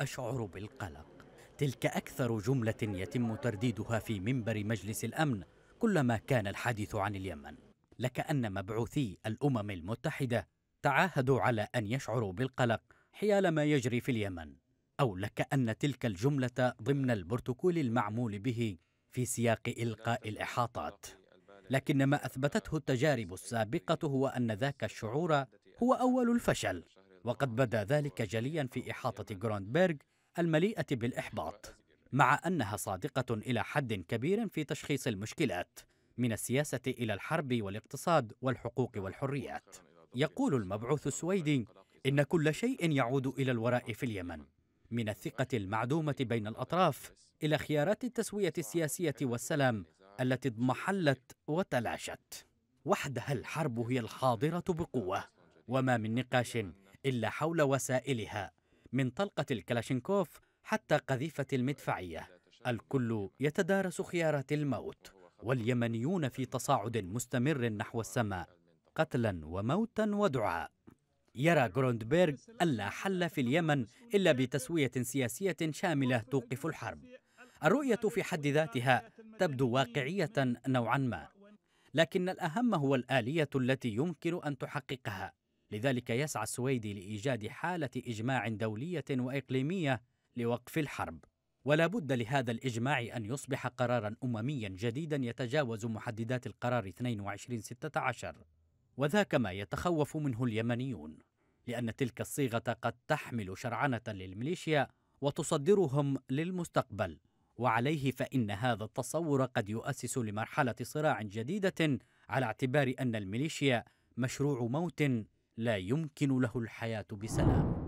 أشعر بالقلق تلك أكثر جملة يتم ترديدها في منبر مجلس الأمن كلما كان الحديث عن اليمن لكأن مبعوثي الأمم المتحدة تعاهدوا على أن يشعروا بالقلق حيال ما يجري في اليمن أو لكأن تلك الجملة ضمن البروتوكول المعمول به في سياق إلقاء الإحاطات لكن ما أثبتته التجارب السابقة هو أن ذاك الشعور هو أول الفشل وقد بدا ذلك جليا في إحاطة جروندبرغ المليئة بالإحباط مع أنها صادقة إلى حد كبير في تشخيص المشكلات من السياسة إلى الحرب والاقتصاد والحقوق والحريات يقول المبعوث السويدي إن كل شيء يعود إلى الوراء في اليمن من الثقة المعدومة بين الأطراف إلى خيارات التسوية السياسية والسلام التي اضمحلت وتلاشت وحدها الحرب هي الحاضرة بقوة وما من نقاش إلا حول وسائلها من طلقة الكلاشينكوف حتى قذيفة المدفعية الكل يتدارس خيارات الموت واليمنيون في تصاعد مستمر نحو السماء قتلا وموتا ودعاء يرى جروندبرغ ألا حل في اليمن إلا بتسوية سياسية شاملة توقف الحرب الرؤية في حد ذاتها تبدو واقعية نوعا ما لكن الأهم هو الآلية التي يمكن أن تحققها لذلك يسعى السويدي لايجاد حاله اجماع دوليه واقليميه لوقف الحرب ولا بد لهذا الاجماع ان يصبح قرارا امميا جديدا يتجاوز محددات القرار 2216 وذاك ما يتخوف منه اليمنيون لان تلك الصيغه قد تحمل شرعنه للميليشيا وتصدرهم للمستقبل وعليه فان هذا التصور قد يؤسس لمرحله صراع جديده على اعتبار ان الميليشيا مشروع موت لا يمكن له الحياه بسلام